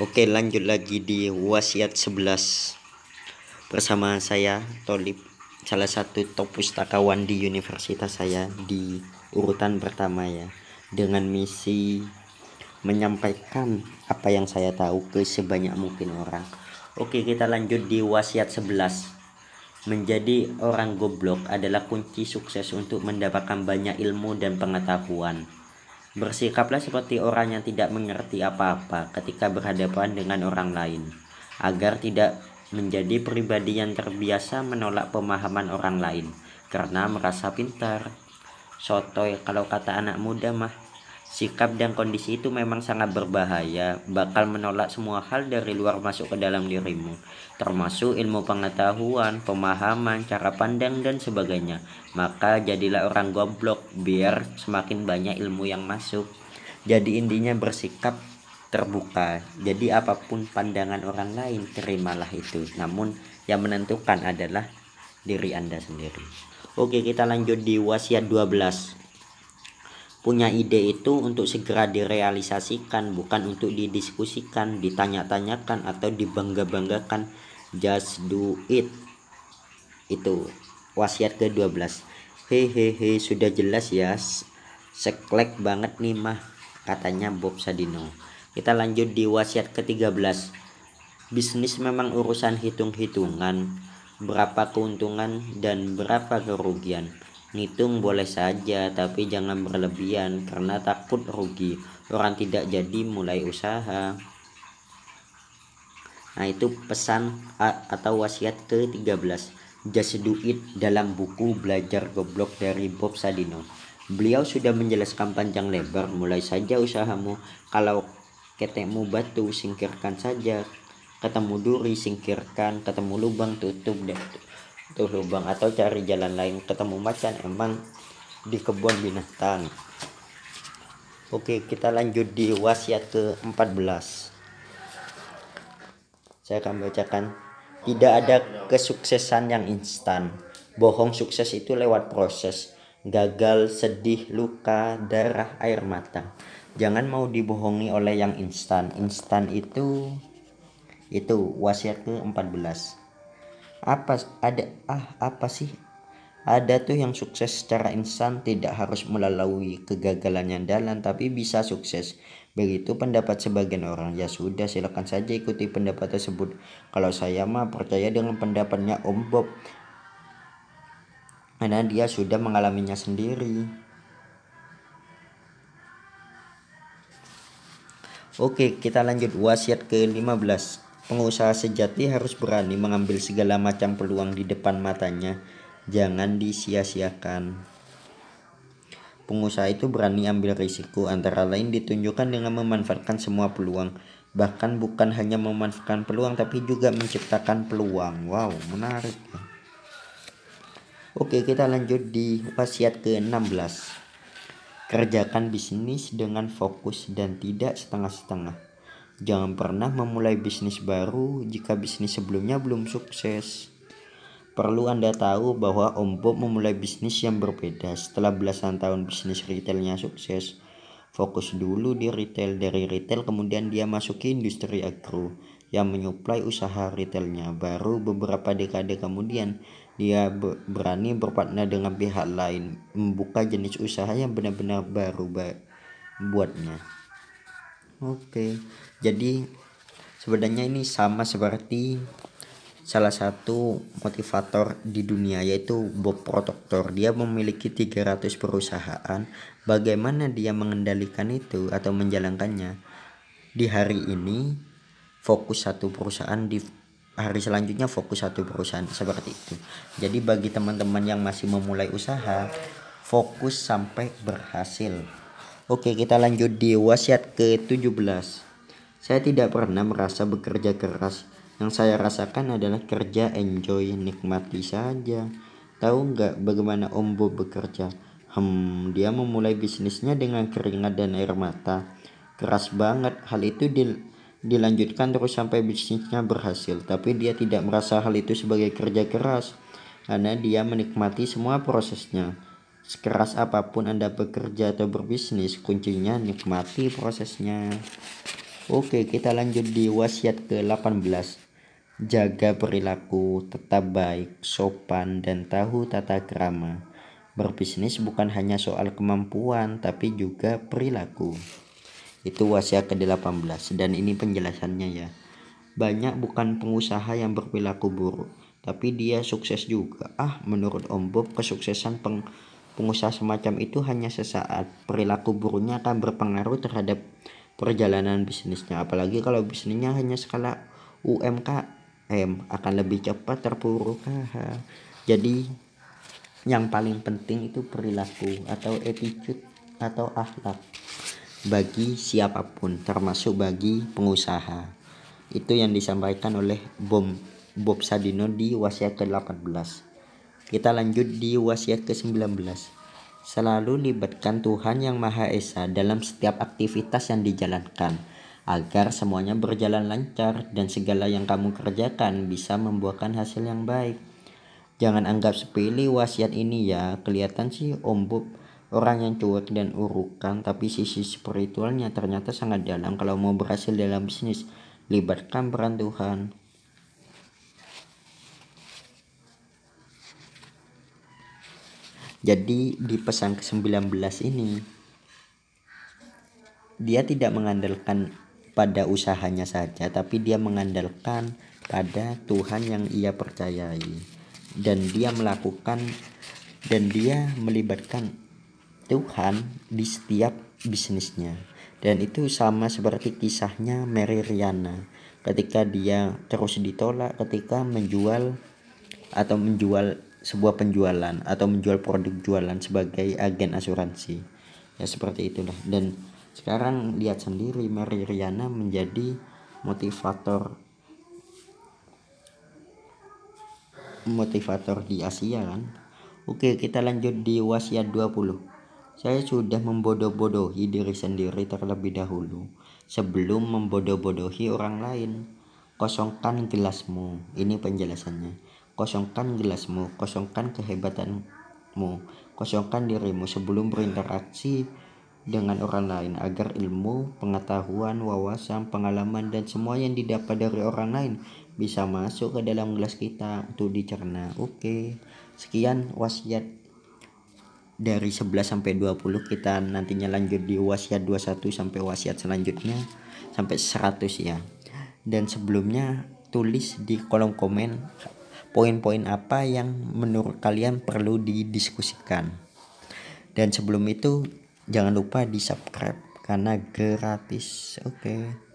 Oke lanjut lagi di wasiat 11 bersama saya Tolib salah satu top pustakawan di universitas saya di urutan pertama ya dengan misi menyampaikan apa yang saya tahu ke sebanyak mungkin orang Oke kita lanjut di wasiat 11 menjadi orang goblok adalah kunci sukses untuk mendapatkan banyak ilmu dan pengetahuan Bersikaplah seperti orang yang tidak mengerti apa-apa ketika berhadapan dengan orang lain, agar tidak menjadi pribadi yang terbiasa menolak pemahaman orang lain karena merasa pintar. Sotoy kalau kata anak muda mah Sikap dan kondisi itu memang sangat berbahaya, bakal menolak semua hal dari luar masuk ke dalam dirimu, termasuk ilmu pengetahuan, pemahaman, cara pandang, dan sebagainya. Maka jadilah orang goblok biar semakin banyak ilmu yang masuk. Jadi intinya bersikap terbuka. Jadi apapun pandangan orang lain, terimalah itu. Namun yang menentukan adalah diri Anda sendiri. Oke, kita lanjut di wasiat 12 punya ide itu untuk segera direalisasikan bukan untuk didiskusikan ditanya-tanyakan atau dibangga-banggakan just do it itu wasiat ke-12 hehehe sudah jelas ya seklek banget nih mah katanya Bob Sadino kita lanjut di wasiat ke-13 bisnis memang urusan hitung-hitungan berapa keuntungan dan berapa kerugian Ngitung boleh saja, tapi jangan berlebihan karena takut rugi. Orang tidak jadi mulai usaha. Nah, itu pesan atau wasiat ke-13. Just Do It dalam buku Belajar Goblok dari Bob Sadino. Beliau sudah menjelaskan panjang lebar, mulai saja usahamu. Kalau ketemu batu, singkirkan saja. Ketemu duri, singkirkan. Ketemu lubang, tutup. Dan tutup tuh lubang atau cari jalan lain ketemu macan emang di kebun binatang oke kita lanjut di wasiat ke 14 saya akan bacakan tidak ada kesuksesan yang instan bohong sukses itu lewat proses gagal sedih luka darah air mata jangan mau dibohongi oleh yang instan instan itu itu wasiat ke 14 apa ada ah apa sih ada tuh yang sukses secara instan tidak harus melalui kegagalan yang dalam tapi bisa sukses begitu pendapat sebagian orang ya sudah silakan saja ikuti pendapat tersebut kalau saya mah percaya dengan pendapatnya Om Bob karena dia sudah mengalaminya sendiri Oke, kita lanjut wasiat ke-15. Pengusaha sejati harus berani mengambil segala macam peluang di depan matanya. Jangan disia-siakan. Pengusaha itu berani ambil risiko antara lain ditunjukkan dengan memanfaatkan semua peluang. Bahkan bukan hanya memanfaatkan peluang tapi juga menciptakan peluang. Wow, menarik. Oke, kita lanjut di wasiat ke-16. Kerjakan bisnis dengan fokus dan tidak setengah-setengah Jangan pernah memulai bisnis baru jika bisnis sebelumnya belum sukses. Perlu Anda tahu bahwa Om Bob memulai bisnis yang berbeda setelah belasan tahun bisnis retailnya sukses. Fokus dulu di retail, dari retail kemudian dia masuki industri agro yang menyuplai usaha retailnya. Baru beberapa dekade kemudian dia berani berpartner dengan pihak lain membuka jenis usaha yang benar-benar baru buatnya. Oke. Jadi sebenarnya ini sama seperti salah satu motivator di dunia yaitu Bob Proctor. Dia memiliki 300 perusahaan. Bagaimana dia mengendalikan itu atau menjalankannya? Di hari ini fokus satu perusahaan di hari selanjutnya fokus satu perusahaan seperti itu. Jadi bagi teman-teman yang masih memulai usaha, fokus sampai berhasil. Oke, kita lanjut di wasiat ke-17. Saya tidak pernah merasa bekerja keras. Yang saya rasakan adalah kerja enjoy, nikmati saja. Tahu nggak bagaimana Om Bob bekerja? Hmm, dia memulai bisnisnya dengan keringat dan air mata. Keras banget. Hal itu dil dilanjutkan terus sampai bisnisnya berhasil. Tapi dia tidak merasa hal itu sebagai kerja keras. Karena dia menikmati semua prosesnya Sekeras apapun Anda bekerja atau berbisnis, kuncinya nikmati prosesnya. Oke, kita lanjut di wasiat ke-18. Jaga perilaku, tetap baik, sopan, dan tahu tata kerama. Berbisnis bukan hanya soal kemampuan, tapi juga perilaku. Itu wasiat ke-18 dan ini penjelasannya ya. Banyak bukan pengusaha yang berperilaku buruk, tapi dia sukses juga. Ah, menurut Om Bob, kesuksesan peng pengusaha semacam itu hanya sesaat. Perilaku buruknya akan berpengaruh terhadap perjalanan bisnisnya. Apalagi kalau bisnisnya hanya skala UMKM akan lebih cepat terpuruk. Jadi yang paling penting itu perilaku atau attitude atau akhlak bagi siapapun termasuk bagi pengusaha itu yang disampaikan oleh Bob Bob Sadino di wasiat ke-18 kita lanjut di wasiat ke-19. Selalu libatkan Tuhan Yang Maha Esa dalam setiap aktivitas yang dijalankan, agar semuanya berjalan lancar dan segala yang kamu kerjakan bisa membuahkan hasil yang baik. Jangan anggap sepele wasiat ini ya, kelihatan sih ombuk orang yang cuek dan urukan, tapi sisi spiritualnya ternyata sangat dalam kalau mau berhasil dalam bisnis. Libatkan peran Tuhan. Jadi di pesan ke-19 ini dia tidak mengandalkan pada usahanya saja tapi dia mengandalkan pada Tuhan yang ia percayai dan dia melakukan dan dia melibatkan Tuhan di setiap bisnisnya dan itu sama seperti kisahnya Mary Riana ketika dia terus ditolak ketika menjual atau menjual sebuah penjualan atau menjual produk jualan sebagai agen asuransi ya seperti itulah dan sekarang lihat sendiri Mary Riana menjadi motivator motivator di Asia kan Oke kita lanjut di wasiat 20 saya sudah membodoh-bodohi diri sendiri terlebih dahulu sebelum membodoh-bodohi orang lain kosongkan gelasmu ini penjelasannya Kosongkan gelasmu, kosongkan kehebatanmu, kosongkan dirimu sebelum berinteraksi dengan orang lain agar ilmu, pengetahuan, wawasan, pengalaman, dan semua yang didapat dari orang lain bisa masuk ke dalam gelas kita untuk dicerna. Oke, sekian wasiat dari 11 sampai 20 kita nantinya lanjut di wasiat 21 sampai wasiat selanjutnya sampai 100 ya. Dan sebelumnya tulis di kolom komen poin-poin apa yang menurut kalian perlu didiskusikan. Dan sebelum itu jangan lupa di subscribe karena gratis. Oke. Okay.